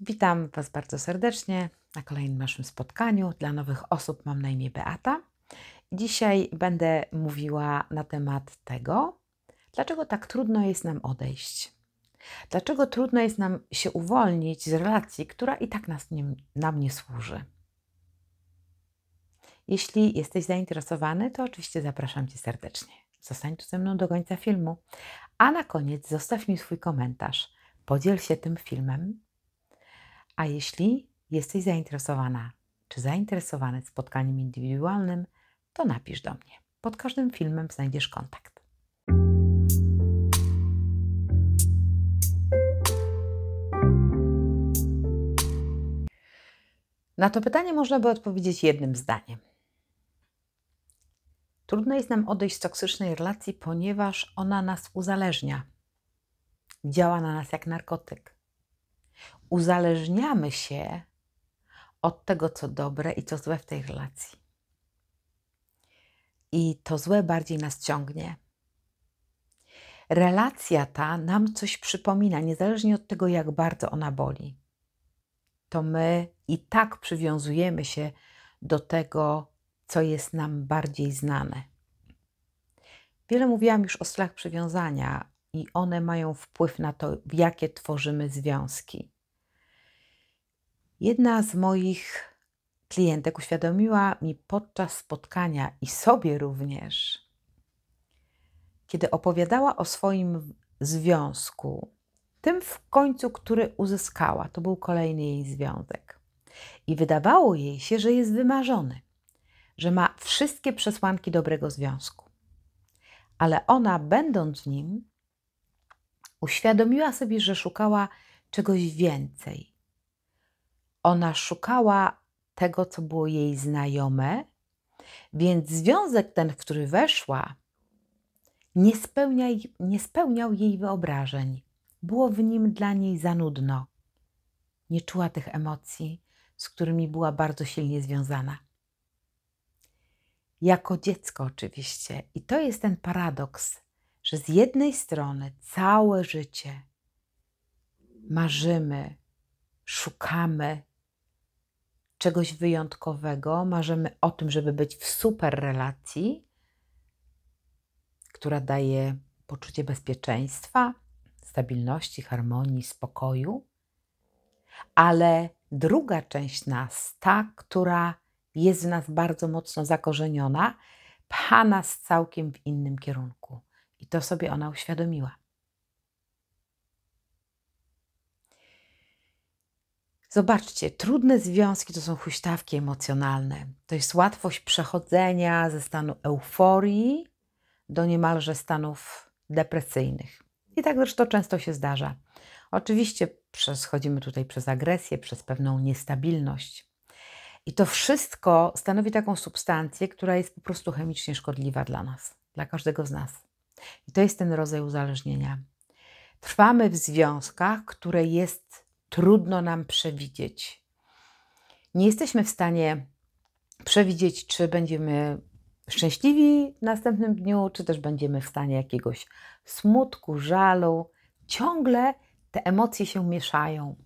Witam Was bardzo serdecznie na kolejnym naszym spotkaniu. Dla nowych osób mam na imię Beata. Dzisiaj będę mówiła na temat tego, dlaczego tak trudno jest nam odejść. Dlaczego trudno jest nam się uwolnić z relacji, która i tak nas nie, nam nie służy. Jeśli jesteś zainteresowany, to oczywiście zapraszam Cię serdecznie. Zostań tu ze mną do końca filmu. A na koniec zostaw mi swój komentarz. Podziel się tym filmem a jeśli jesteś zainteresowana czy zainteresowany spotkaniem indywidualnym, to napisz do mnie. Pod każdym filmem znajdziesz kontakt. Na to pytanie można by odpowiedzieć jednym zdaniem. Trudno jest nam odejść z toksycznej relacji, ponieważ ona nas uzależnia. Działa na nas jak narkotyk uzależniamy się od tego, co dobre i co złe w tej relacji. I to złe bardziej nas ciągnie. Relacja ta nam coś przypomina, niezależnie od tego, jak bardzo ona boli. To my i tak przywiązujemy się do tego, co jest nam bardziej znane. Wiele mówiłam już o slach przywiązania, i one mają wpływ na to, jakie tworzymy związki. Jedna z moich klientek uświadomiła mi podczas spotkania i sobie również, kiedy opowiadała o swoim związku, tym w końcu, który uzyskała, to był kolejny jej związek. I wydawało jej się, że jest wymarzony, że ma wszystkie przesłanki dobrego związku. Ale ona, będąc w nim, uświadomiła sobie, że szukała czegoś więcej, ona szukała tego, co było jej znajome, więc związek ten, w który weszła, nie, spełnia, nie spełniał jej wyobrażeń. Było w nim dla niej za nudno. Nie czuła tych emocji, z którymi była bardzo silnie związana. Jako dziecko, oczywiście. I to jest ten paradoks, że z jednej strony całe życie marzymy, szukamy czegoś wyjątkowego, marzymy o tym, żeby być w super relacji, która daje poczucie bezpieczeństwa, stabilności, harmonii, spokoju. Ale druga część nas, ta, która jest w nas bardzo mocno zakorzeniona, pcha nas całkiem w innym kierunku. I to sobie ona uświadomiła. Zobaczcie, trudne związki to są huśtawki emocjonalne. To jest łatwość przechodzenia ze stanu euforii do niemalże stanów depresyjnych. I tak zresztą często się zdarza. Oczywiście przechodzimy tutaj przez agresję, przez pewną niestabilność. I to wszystko stanowi taką substancję, która jest po prostu chemicznie szkodliwa dla nas, dla każdego z nas. I to jest ten rodzaj uzależnienia. Trwamy w związkach, które jest trudno nam przewidzieć. Nie jesteśmy w stanie przewidzieć, czy będziemy szczęśliwi w następnym dniu, czy też będziemy w stanie jakiegoś smutku, żalu. Ciągle te emocje się mieszają,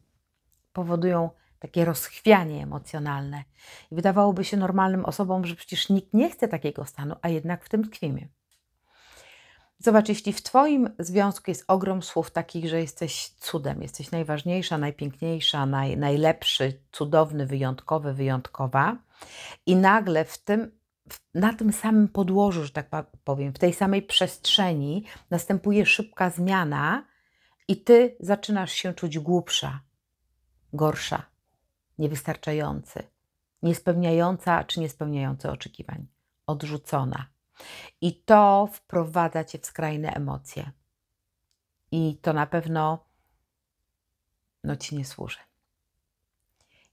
powodują takie rozchwianie emocjonalne. I wydawałoby się normalnym osobom, że przecież nikt nie chce takiego stanu, a jednak w tym tkwimy. Zobacz, jeśli w Twoim związku jest ogrom słów takich, że jesteś cudem, jesteś najważniejsza, najpiękniejsza, naj, najlepszy, cudowny, wyjątkowy, wyjątkowa, i nagle w tym, na tym samym podłożu, że tak powiem, w tej samej przestrzeni następuje szybka zmiana, i ty zaczynasz się czuć głupsza, gorsza, niewystarczający, niespełniająca czy niespełniający oczekiwań, odrzucona. I to wprowadza cię w skrajne emocje. I to na pewno no, ci nie służy.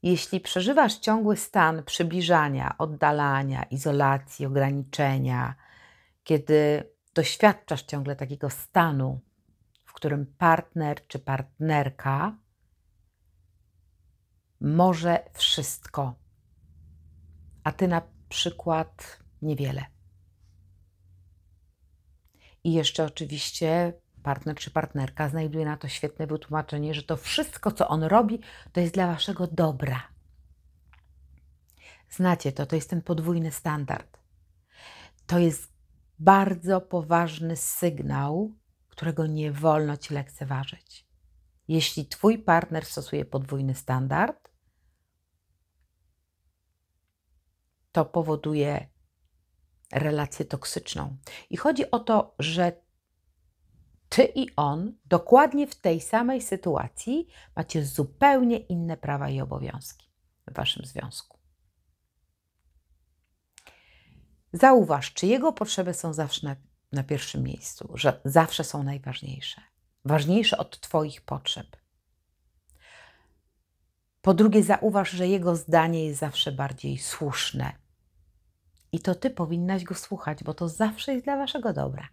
Jeśli przeżywasz ciągły stan przybliżania, oddalania, izolacji, ograniczenia, kiedy doświadczasz ciągle takiego stanu, w którym partner czy partnerka może wszystko, a ty na przykład niewiele i jeszcze oczywiście partner czy partnerka znajduje na to świetne wytłumaczenie, że to wszystko, co on robi, to jest dla waszego dobra. Znacie to, to jest ten podwójny standard. To jest bardzo poważny sygnał, którego nie wolno ci lekceważyć. Jeśli twój partner stosuje podwójny standard, to powoduje relację toksyczną. I chodzi o to, że ty i on dokładnie w tej samej sytuacji macie zupełnie inne prawa i obowiązki w waszym związku. Zauważ, czy jego potrzeby są zawsze na, na pierwszym miejscu, że zawsze są najważniejsze, ważniejsze od Twoich potrzeb. Po drugie, zauważ, że jego zdanie jest zawsze bardziej słuszne, i to ty powinnaś go słuchać, bo to zawsze jest dla waszego dobra.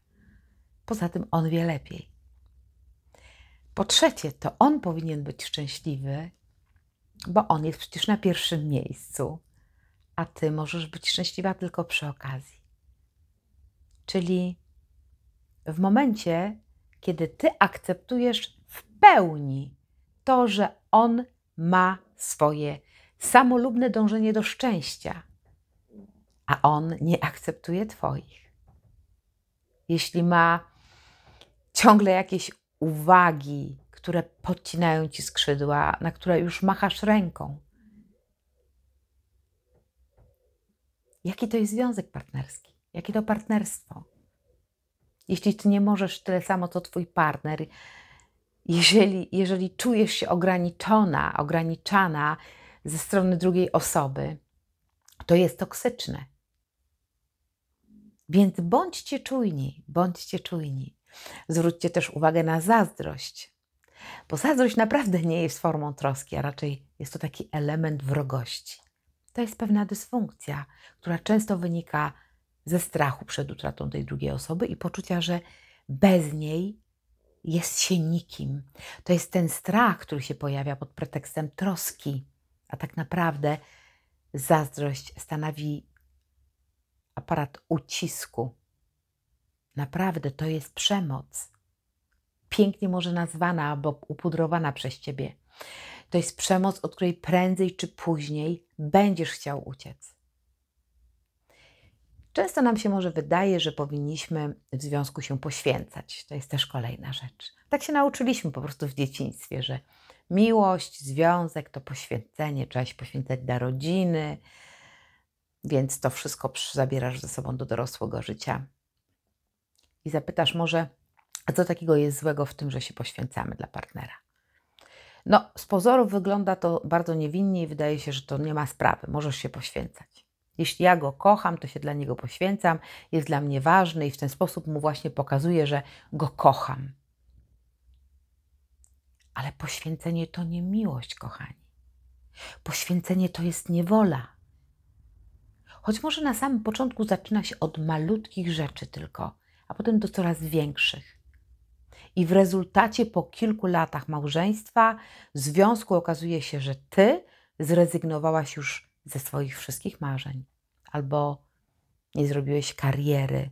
Poza tym on wie lepiej. Po trzecie, to on powinien być szczęśliwy, bo on jest przecież na pierwszym miejscu, a ty możesz być szczęśliwa tylko przy okazji. Czyli w momencie, kiedy ty akceptujesz w pełni to, że on ma swoje samolubne dążenie do szczęścia a on nie akceptuje Twoich. Jeśli ma ciągle jakieś uwagi, które podcinają ci skrzydła, na które już machasz ręką. Jaki to jest związek partnerski? Jakie to partnerstwo? Jeśli ty nie możesz tyle samo, co twój partner, jeżeli, jeżeli czujesz się ograniczona, ograniczana ze strony drugiej osoby, to jest toksyczne. Więc bądźcie czujni, bądźcie czujni. Zwróćcie też uwagę na zazdrość, bo zazdrość naprawdę nie jest formą troski, a raczej jest to taki element wrogości. To jest pewna dysfunkcja, która często wynika ze strachu przed utratą tej drugiej osoby i poczucia, że bez niej jest się nikim. To jest ten strach, który się pojawia pod pretekstem troski, a tak naprawdę zazdrość stanowi aparat ucisku. Naprawdę to jest przemoc. Pięknie może nazwana albo upudrowana przez ciebie. To jest przemoc, od której prędzej czy później będziesz chciał uciec. Często nam się może wydaje, że powinniśmy w związku się poświęcać. To jest też kolejna rzecz. Tak się nauczyliśmy po prostu w dzieciństwie, że miłość, związek to poświęcenie, trzeba się poświęcać dla rodziny, więc to wszystko zabierasz ze sobą do dorosłego życia. I zapytasz może, a co takiego jest złego w tym, że się poświęcamy dla partnera? No, z pozorów wygląda to bardzo niewinnie i wydaje się, że to nie ma sprawy. Możesz się poświęcać. Jeśli ja go kocham, to się dla niego poświęcam, jest dla mnie ważny i w ten sposób mu właśnie pokazuję, że go kocham. Ale poświęcenie to nie miłość, kochani. Poświęcenie to jest niewola. Choć może na samym początku zaczyna się od malutkich rzeczy tylko, a potem do coraz większych. I w rezultacie po kilku latach małżeństwa, związku okazuje się, że ty zrezygnowałaś już ze swoich wszystkich marzeń, albo nie zrobiłeś kariery,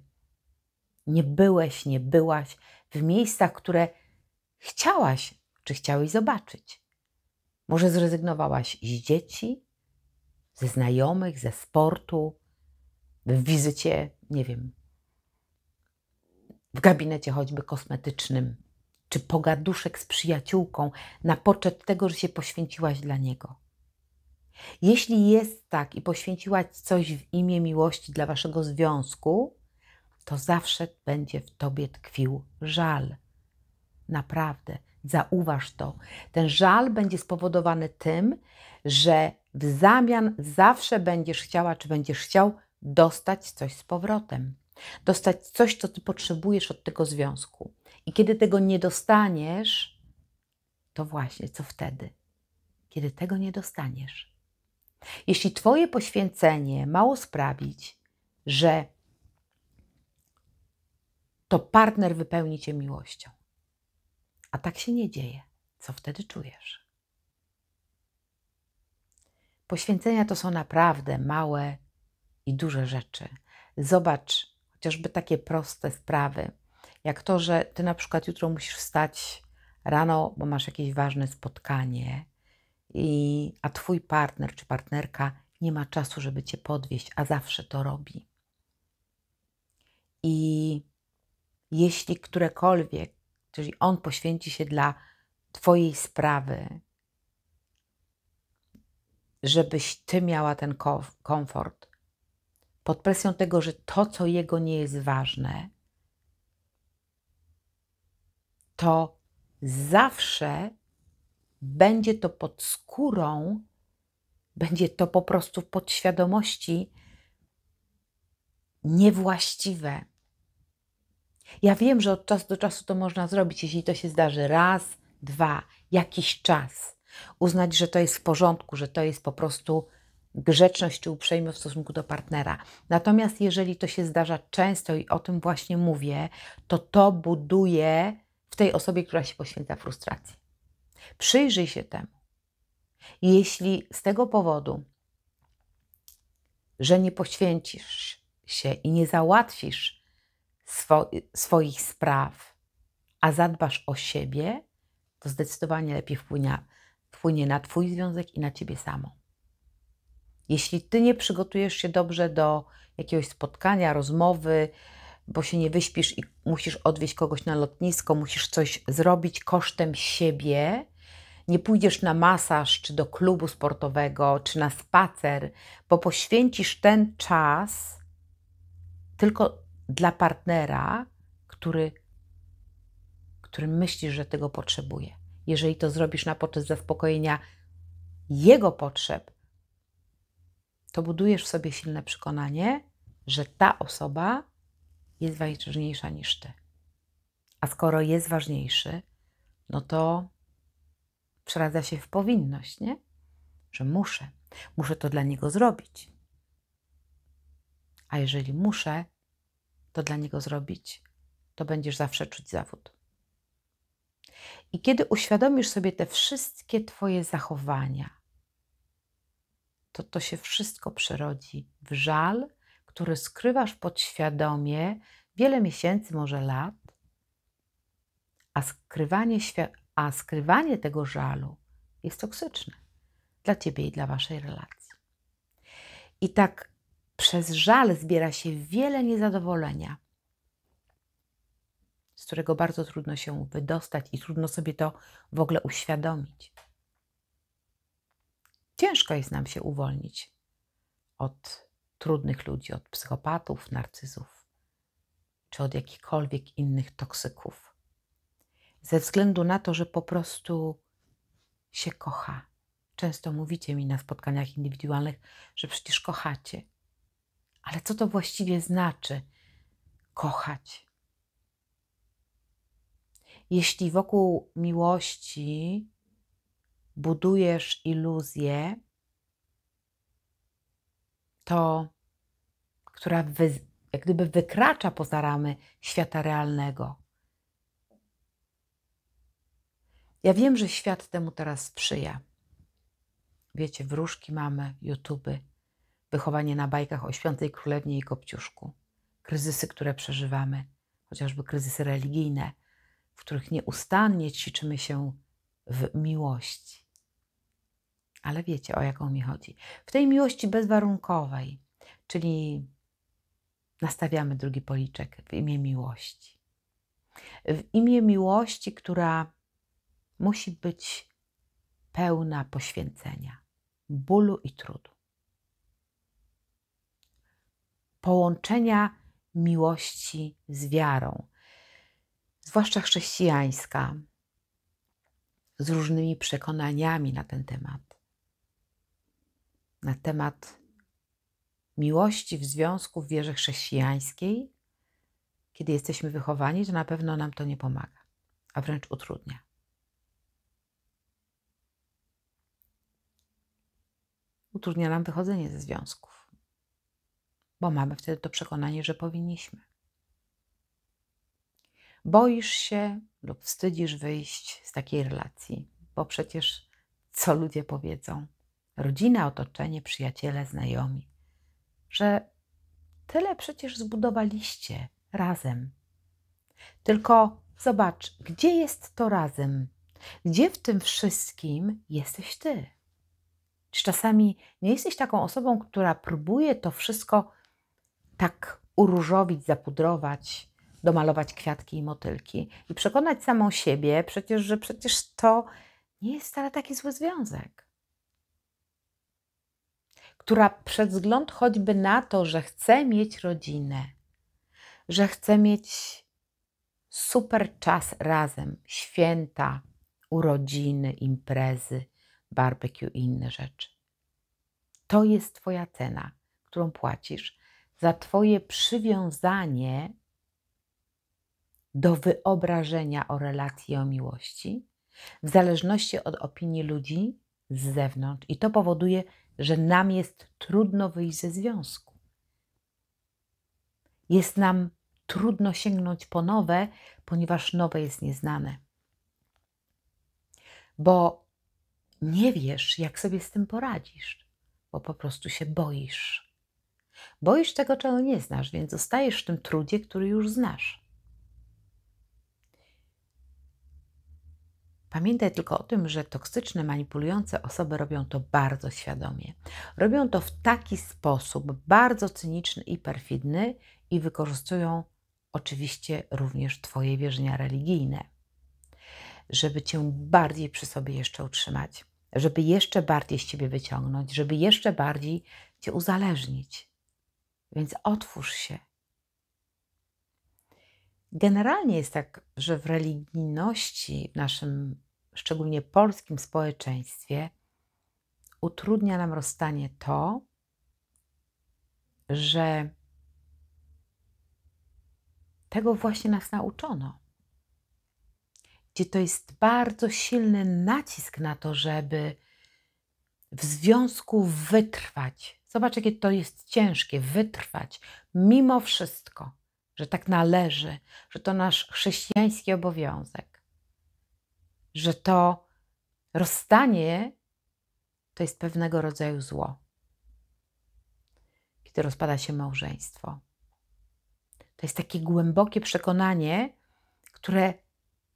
nie byłeś, nie byłaś w miejscach, które chciałaś czy chciałeś zobaczyć. Może zrezygnowałaś z dzieci, ze znajomych, ze sportu, w wizycie, nie wiem, w gabinecie choćby kosmetycznym, czy pogaduszek z przyjaciółką na poczet tego, że się poświęciłaś dla niego. Jeśli jest tak i poświęciłaś coś w imię miłości dla waszego związku, to zawsze będzie w tobie tkwił żal. Naprawdę, zauważ to. Ten żal będzie spowodowany tym, że w zamian zawsze będziesz chciała, czy będziesz chciał dostać coś z powrotem. Dostać coś, co ty potrzebujesz od tego związku. I kiedy tego nie dostaniesz, to właśnie co wtedy? Kiedy tego nie dostaniesz. Jeśli Twoje poświęcenie mało sprawić, że to partner wypełni Cię miłością, a tak się nie dzieje, co wtedy czujesz? Poświęcenia to są naprawdę małe i duże rzeczy. Zobacz chociażby takie proste sprawy, jak to, że ty na przykład jutro musisz wstać rano, bo masz jakieś ważne spotkanie, i, a twój partner czy partnerka nie ma czasu, żeby cię podwieźć, a zawsze to robi. I jeśli którekolwiek, czyli on poświęci się dla twojej sprawy, żebyś ty miała ten komfort. Pod presją tego, że to, co jego nie jest ważne, to zawsze będzie to pod skórą, będzie to po prostu w podświadomości niewłaściwe. Ja wiem, że od czasu do czasu to można zrobić, jeśli to się zdarzy raz, dwa, jakiś czas uznać, że to jest w porządku, że to jest po prostu grzeczność czy uprzejmość w stosunku do partnera. Natomiast jeżeli to się zdarza często i o tym właśnie mówię, to to buduje w tej osobie, która się poświęca frustracji. Przyjrzyj się temu. Jeśli z tego powodu, że nie poświęcisz się i nie załatwisz swo swoich spraw, a zadbasz o siebie, to zdecydowanie lepiej wpłynie wpłynie na Twój związek i na Ciebie samą. Jeśli Ty nie przygotujesz się dobrze do jakiegoś spotkania, rozmowy, bo się nie wyśpisz i musisz odwieźć kogoś na lotnisko, musisz coś zrobić kosztem siebie, nie pójdziesz na masaż, czy do klubu sportowego, czy na spacer, bo poświęcisz ten czas tylko dla partnera, który, który myślisz, że tego potrzebuje jeżeli to zrobisz na poczet zaspokojenia jego potrzeb, to budujesz w sobie silne przekonanie, że ta osoba jest ważniejsza niż ty. A skoro jest ważniejszy, no to przeradza się w powinność, nie? Że muszę, muszę to dla niego zrobić. A jeżeli muszę to dla niego zrobić, to będziesz zawsze czuć zawód. I kiedy uświadomisz sobie te wszystkie Twoje zachowania, to to się wszystko przerodzi w żal, który skrywasz podświadomie wiele miesięcy, może lat, a skrywanie, a skrywanie tego żalu jest toksyczne dla Ciebie i dla Waszej relacji. I tak przez żal zbiera się wiele niezadowolenia, którego bardzo trudno się wydostać i trudno sobie to w ogóle uświadomić. Ciężko jest nam się uwolnić od trudnych ludzi, od psychopatów, narcyzów czy od jakichkolwiek innych toksyków. Ze względu na to, że po prostu się kocha. Często mówicie mi na spotkaniach indywidualnych, że przecież kochacie. Ale co to właściwie znaczy kochać? Jeśli wokół miłości budujesz iluzję, to która wy, jak gdyby wykracza poza ramy świata realnego. Ja wiem, że świat temu teraz sprzyja. Wiecie, wróżki mamy, YouTube, wychowanie na bajkach o świątej królewnie i kopciuszku, kryzysy, które przeżywamy, chociażby kryzysy religijne, w których nieustannie ćwiczymy się w miłości. Ale wiecie, o jaką mi chodzi. W tej miłości bezwarunkowej, czyli nastawiamy drugi policzek w imię miłości. W imię miłości, która musi być pełna poświęcenia, bólu i trudu. Połączenia miłości z wiarą, zwłaszcza chrześcijańska, z różnymi przekonaniami na ten temat. Na temat miłości w związku w wierze chrześcijańskiej, kiedy jesteśmy wychowani, to na pewno nam to nie pomaga, a wręcz utrudnia. Utrudnia nam wychodzenie ze związków, bo mamy wtedy to przekonanie, że powinniśmy boisz się lub wstydzisz wyjść z takiej relacji, bo przecież co ludzie powiedzą? Rodzina, otoczenie, przyjaciele, znajomi, że tyle przecież zbudowaliście razem. Tylko zobacz, gdzie jest to razem? Gdzie w tym wszystkim jesteś ty? Czy czasami nie jesteś taką osobą, która próbuje to wszystko tak uróżowić, zapudrować, domalować kwiatki i motylki i przekonać samą siebie przecież, że przecież to nie jest wcale taki zły związek. Która przez wzgląd choćby na to, że chce mieć rodzinę, że chce mieć super czas razem, święta, urodziny, imprezy, barbecue i inne rzeczy. To jest Twoja cena, którą płacisz za Twoje przywiązanie do wyobrażenia o relacji i o miłości, w zależności od opinii ludzi z zewnątrz, i to powoduje, że nam jest trudno wyjść ze związku. Jest nam trudno sięgnąć po nowe, ponieważ nowe jest nieznane. Bo nie wiesz, jak sobie z tym poradzisz, bo po prostu się boisz. Boisz tego, czego nie znasz, więc zostajesz w tym trudzie, który już znasz. Pamiętaj tylko o tym, że toksyczne, manipulujące osoby robią to bardzo świadomie. Robią to w taki sposób bardzo cyniczny i perfidny i wykorzystują oczywiście również Twoje wierzenia religijne, żeby Cię bardziej przy sobie jeszcze utrzymać, żeby jeszcze bardziej z Ciebie wyciągnąć, żeby jeszcze bardziej Cię uzależnić. Więc otwórz się Generalnie jest tak, że w religijności, w naszym szczególnie polskim społeczeństwie, utrudnia nam rozstanie to, że tego właśnie nas nauczono. Gdzie to jest bardzo silny nacisk na to, żeby w związku wytrwać. Zobacz, jakie to jest ciężkie wytrwać mimo wszystko że tak należy, że to nasz chrześcijański obowiązek, że to rozstanie to jest pewnego rodzaju zło, kiedy rozpada się małżeństwo. To jest takie głębokie przekonanie, które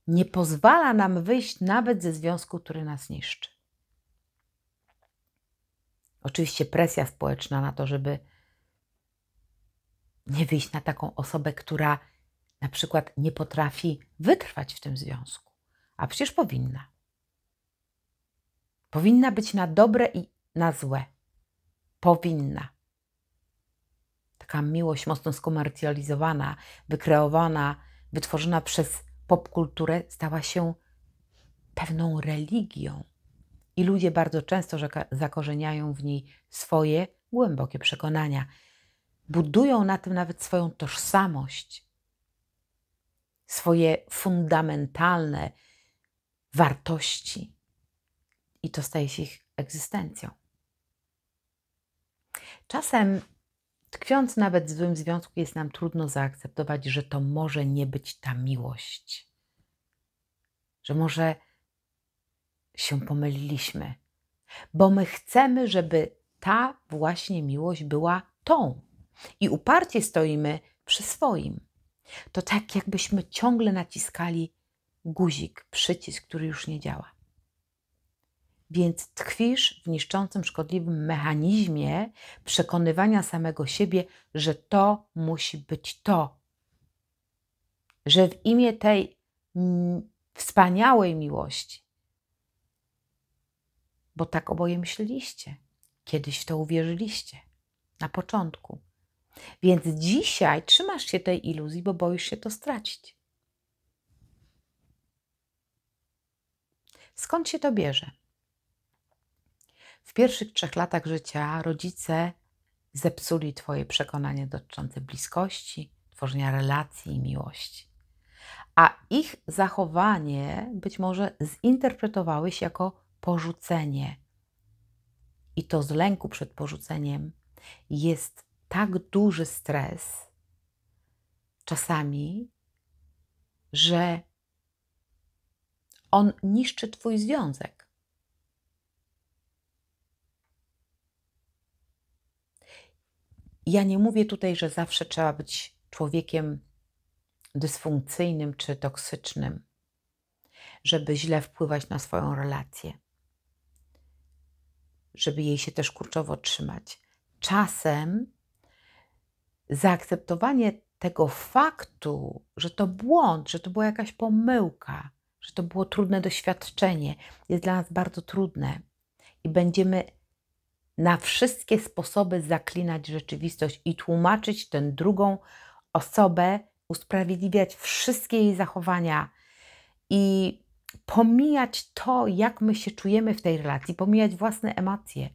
nie pozwala nam wyjść nawet ze związku, który nas niszczy. Oczywiście presja społeczna na to, żeby nie wyjść na taką osobę, która na przykład nie potrafi wytrwać w tym związku, a przecież powinna. Powinna być na dobre i na złe. Powinna. Taka miłość mocno skomercjalizowana, wykreowana, wytworzona przez popkulturę, stała się pewną religią. I ludzie bardzo często zakorzeniają w niej swoje głębokie przekonania budują na tym nawet swoją tożsamość, swoje fundamentalne wartości, i to staje się ich egzystencją. Czasem, tkwiąc nawet w złym związku, jest nam trudno zaakceptować, że to może nie być ta miłość, że może się pomyliliśmy, bo my chcemy, żeby ta właśnie miłość była tą, i uparcie stoimy przy swoim. To tak, jakbyśmy ciągle naciskali guzik, przycisk, który już nie działa. Więc tkwisz w niszczącym, szkodliwym mechanizmie przekonywania samego siebie, że to musi być to. Że w imię tej wspaniałej miłości, bo tak oboje myśleliście, kiedyś w to uwierzyliście na początku. Więc dzisiaj trzymasz się tej iluzji, bo boisz się to stracić. Skąd się to bierze? W pierwszych trzech latach życia rodzice zepsuli Twoje przekonanie dotyczące bliskości, tworzenia relacji i miłości. A ich zachowanie być może zinterpretowałeś jako porzucenie. I to z lęku przed porzuceniem jest tak duży stres czasami, że on niszczy Twój związek. Ja nie mówię tutaj, że zawsze trzeba być człowiekiem dysfunkcyjnym czy toksycznym, żeby źle wpływać na swoją relację, żeby jej się też kurczowo trzymać. Czasem zaakceptowanie tego faktu, że to błąd, że to była jakaś pomyłka, że to było trudne doświadczenie, jest dla nas bardzo trudne i będziemy na wszystkie sposoby zaklinać rzeczywistość i tłumaczyć tę drugą osobę, usprawiedliwiać wszystkie jej zachowania i pomijać to, jak my się czujemy w tej relacji, pomijać własne emocje.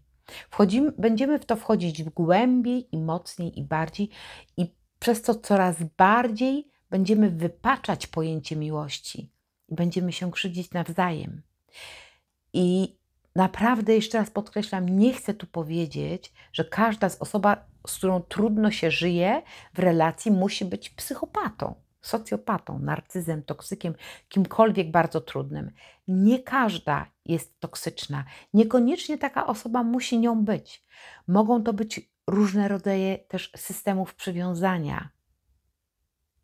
Wchodzimy, będziemy w to wchodzić głębiej i mocniej i bardziej, i przez to coraz bardziej będziemy wypaczać pojęcie miłości i będziemy się krzywdzić nawzajem. I naprawdę, jeszcze raz podkreślam, nie chcę tu powiedzieć, że każda z osoba, z którą trudno się żyje w relacji, musi być psychopatą socjopatą, narcyzem, toksykiem, kimkolwiek bardzo trudnym. Nie każda jest toksyczna. Niekoniecznie taka osoba musi nią być. Mogą to być różne rodzaje też systemów przywiązania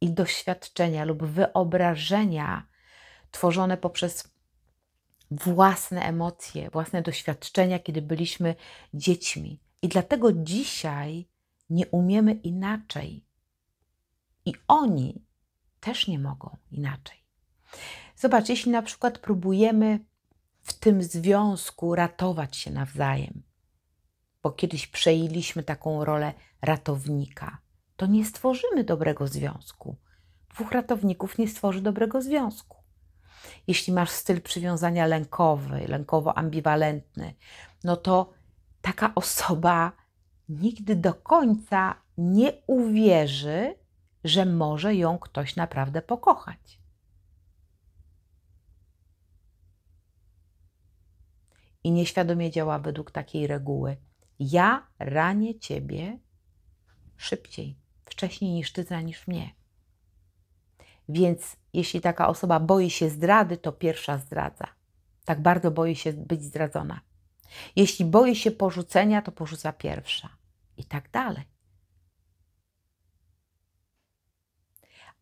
i doświadczenia lub wyobrażenia tworzone poprzez własne emocje, własne doświadczenia, kiedy byliśmy dziećmi. I dlatego dzisiaj nie umiemy inaczej. I oni też nie mogą inaczej. Zobacz, jeśli na przykład próbujemy w tym związku ratować się nawzajem, bo kiedyś przejęliśmy taką rolę ratownika, to nie stworzymy dobrego związku. Dwóch ratowników nie stworzy dobrego związku. Jeśli masz styl przywiązania lękowy, lękowo-ambiwalentny, no to taka osoba nigdy do końca nie uwierzy, że może ją ktoś naprawdę pokochać. I nieświadomie działa według takiej reguły. Ja ranię ciebie szybciej, wcześniej niż ty zranisz mnie. Więc jeśli taka osoba boi się zdrady, to pierwsza zdradza. Tak bardzo boi się być zdradzona. Jeśli boi się porzucenia, to porzuca pierwsza. I tak dalej.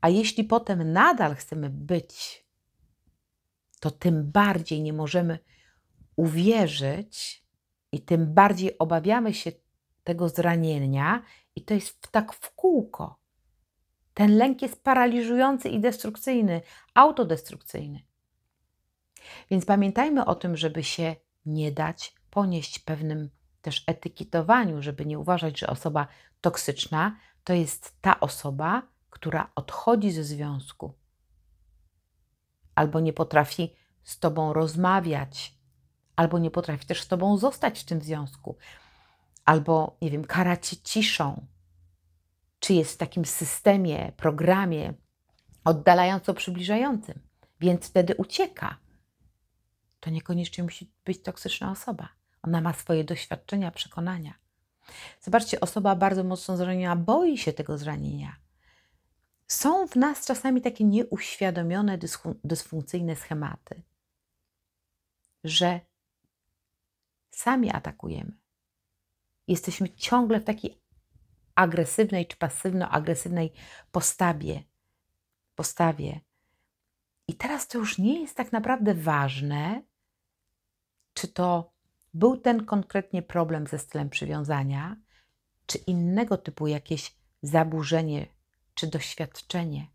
A jeśli potem nadal chcemy być, to tym bardziej nie możemy uwierzyć i tym bardziej obawiamy się tego zranienia, i to jest tak w kółko. Ten lęk jest paraliżujący i destrukcyjny, autodestrukcyjny. Więc pamiętajmy o tym, żeby się nie dać ponieść pewnym też etykietowaniu, żeby nie uważać, że osoba toksyczna to jest ta osoba, która odchodzi ze związku albo nie potrafi z tobą rozmawiać, albo nie potrafi też z tobą zostać w tym związku, albo, nie wiem, kara cię ciszą, czy jest w takim systemie, programie oddalająco przybliżającym, więc wtedy ucieka. To niekoniecznie musi być toksyczna osoba. Ona ma swoje doświadczenia, przekonania. Zobaczcie, osoba bardzo mocno zraniona boi się tego zranienia są w nas czasami takie nieuświadomione, dysfunkcyjne schematy, że sami atakujemy. Jesteśmy ciągle w takiej agresywnej czy pasywno-agresywnej postawie, postawie. I teraz to już nie jest tak naprawdę ważne, czy to był ten konkretnie problem ze stylem przywiązania, czy innego typu jakieś zaburzenie czy doświadczenie.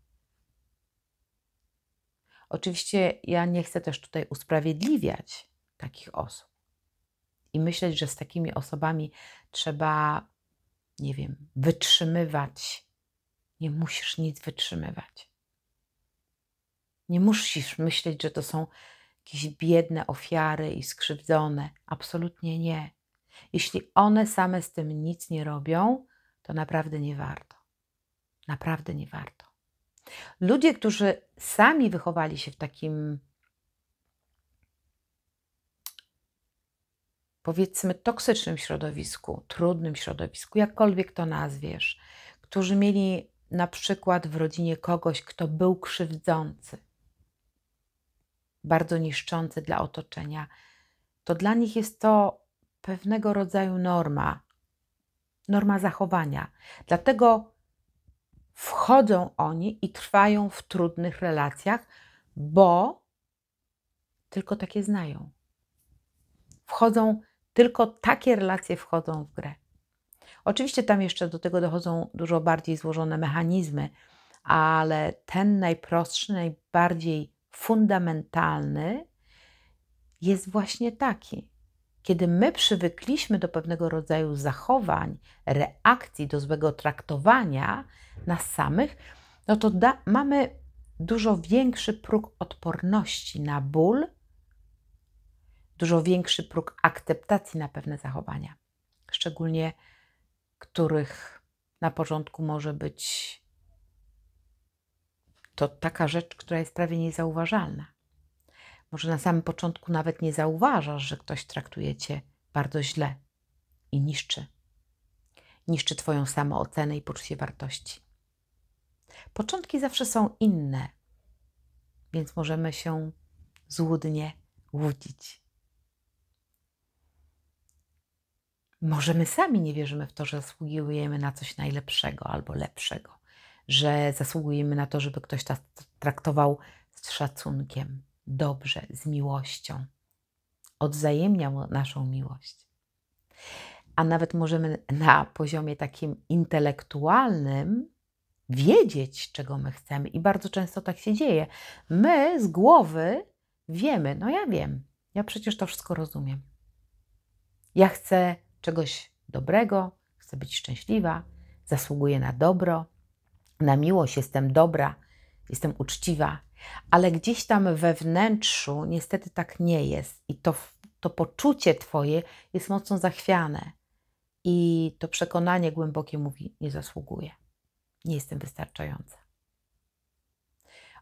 Oczywiście ja nie chcę też tutaj usprawiedliwiać takich osób i myśleć, że z takimi osobami trzeba, nie wiem, wytrzymywać. Nie musisz nic wytrzymywać. Nie musisz myśleć, że to są jakieś biedne ofiary i skrzywdzone. Absolutnie nie. Jeśli one same z tym nic nie robią, to naprawdę nie warto. Naprawdę nie warto. Ludzie, którzy sami wychowali się w takim, powiedzmy, toksycznym środowisku, trudnym środowisku, jakkolwiek to nazwiesz, którzy mieli na przykład w rodzinie kogoś, kto był krzywdzący, bardzo niszczący dla otoczenia, to dla nich jest to pewnego rodzaju norma, norma zachowania. Dlatego wchodzą oni i trwają w trudnych relacjach, bo tylko takie znają. Wchodzą, tylko takie relacje wchodzą w grę. Oczywiście tam jeszcze do tego dochodzą dużo bardziej złożone mechanizmy, ale ten najprostszy, najbardziej fundamentalny jest właśnie taki. Kiedy my przywykliśmy do pewnego rodzaju zachowań, reakcji, do złego traktowania nas samych, no to da, mamy dużo większy próg odporności na ból, dużo większy próg akceptacji na pewne zachowania, szczególnie których na początku może być to taka rzecz, która jest prawie niezauważalna. Może na samym początku nawet nie zauważasz, że ktoś traktuje cię bardzo źle i niszczy. Niszczy Twoją samoocenę i poczucie wartości. Początki zawsze są inne, więc możemy się złudnie łudzić. Może my sami nie wierzymy w to, że zasługujemy na coś najlepszego albo lepszego, że zasługujemy na to, żeby ktoś nas traktował z szacunkiem dobrze, z miłością. Odzajemnia naszą miłość. A nawet możemy na poziomie takim intelektualnym wiedzieć, czego my chcemy. I bardzo często tak się dzieje. My z głowy wiemy, no ja wiem, ja przecież to wszystko rozumiem. Ja chcę czegoś dobrego, chcę być szczęśliwa, zasługuję na dobro, na miłość, jestem dobra, jestem uczciwa, ale gdzieś tam we wnętrzu niestety tak nie jest i to, to poczucie Twoje jest mocno zachwiane i to przekonanie głębokie mówi: Nie zasługuję, nie jestem wystarczająca.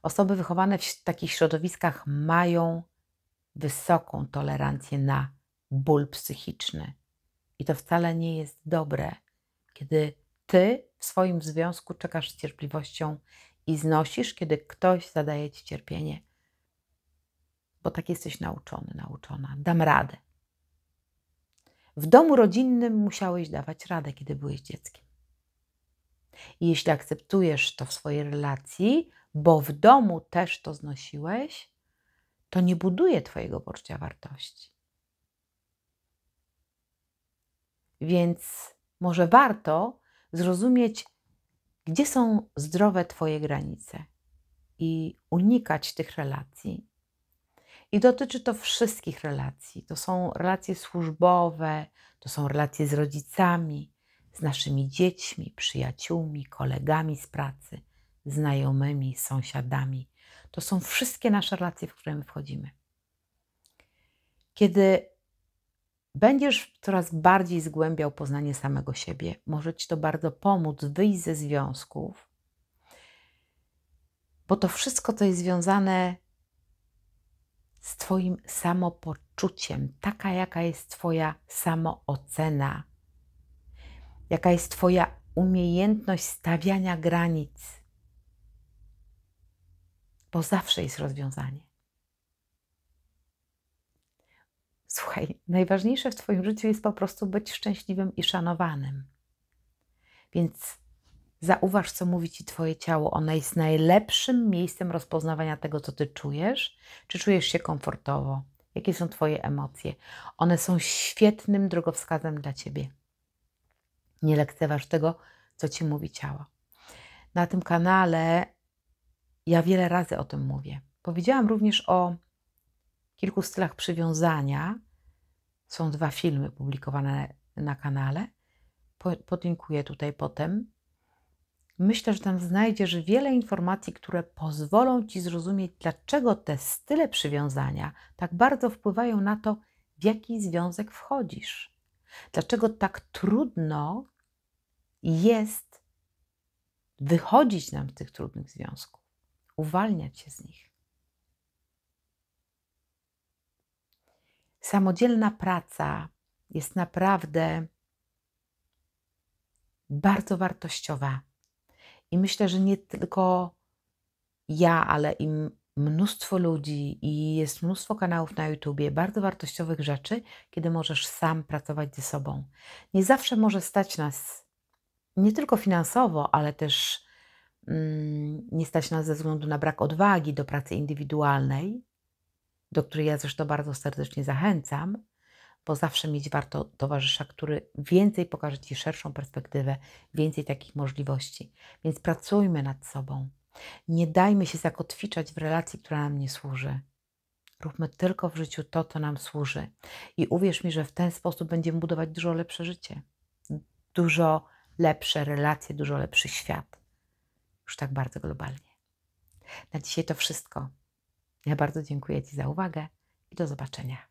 Osoby wychowane w takich środowiskach mają wysoką tolerancję na ból psychiczny. I to wcale nie jest dobre, kiedy ty w swoim związku czekasz z cierpliwością i znosisz, kiedy ktoś zadaje ci cierpienie, bo tak jesteś nauczony, nauczona. Dam radę. W domu rodzinnym musiałeś dawać radę, kiedy byłeś dzieckiem. I jeśli akceptujesz to w swojej relacji, bo w domu też to znosiłeś, to nie buduje Twojego poczucia wartości. Więc może warto zrozumieć, gdzie są zdrowe Twoje granice i unikać tych relacji. I dotyczy to wszystkich relacji. To są relacje służbowe, to są relacje z rodzicami, z naszymi dziećmi, przyjaciółmi, kolegami z pracy, znajomymi, sąsiadami. To są wszystkie nasze relacje, w które my wchodzimy. Kiedy Będziesz coraz bardziej zgłębiał poznanie samego siebie. Może ci to bardzo pomóc wyjść ze związków, bo to wszystko to jest związane z Twoim samopoczuciem, taka jaka jest Twoja samoocena, jaka jest Twoja umiejętność stawiania granic, bo zawsze jest rozwiązanie. Słuchaj, najważniejsze w Twoim życiu jest po prostu być szczęśliwym i szanowanym. Więc zauważ, co mówi Ci Twoje ciało. Ono jest najlepszym miejscem rozpoznawania tego, co Ty czujesz. Czy czujesz się komfortowo? Jakie są Twoje emocje? One są świetnym drogowskazem dla Ciebie. Nie lekceważ tego, co Ci mówi ciało. Na tym kanale ja wiele razy o tym mówię. Powiedziałam również o kilku stylach przywiązania. Są dwa filmy publikowane na kanale. Podlinkuję tutaj potem. Myślę, że tam znajdziesz wiele informacji, które pozwolą ci zrozumieć, dlaczego te style przywiązania tak bardzo wpływają na to, w jaki związek wchodzisz. Dlaczego tak trudno jest wychodzić nam z tych trudnych związków, uwalniać się z nich. samodzielna praca jest naprawdę bardzo wartościowa. I myślę, że nie tylko ja, ale i mnóstwo ludzi, i jest mnóstwo kanałów na YouTube bardzo wartościowych rzeczy, kiedy możesz sam pracować ze sobą. Nie zawsze może stać nas nie tylko finansowo, ale też mm, nie stać nas ze względu na brak odwagi do pracy indywidualnej, do której ja zresztą bardzo serdecznie zachęcam, bo zawsze mieć warto towarzysza, który więcej pokaże Ci szerszą perspektywę, więcej takich możliwości. Więc pracujmy nad sobą. Nie dajmy się zakotwiczać w relacji, która nam nie służy. Róbmy tylko w życiu to, co nam służy. I uwierz mi, że w ten sposób będziemy budować dużo lepsze życie, dużo lepsze relacje, dużo lepszy świat. Już tak bardzo globalnie. Na dzisiaj to wszystko. Ja bardzo dziękuję Ci za uwagę i do zobaczenia.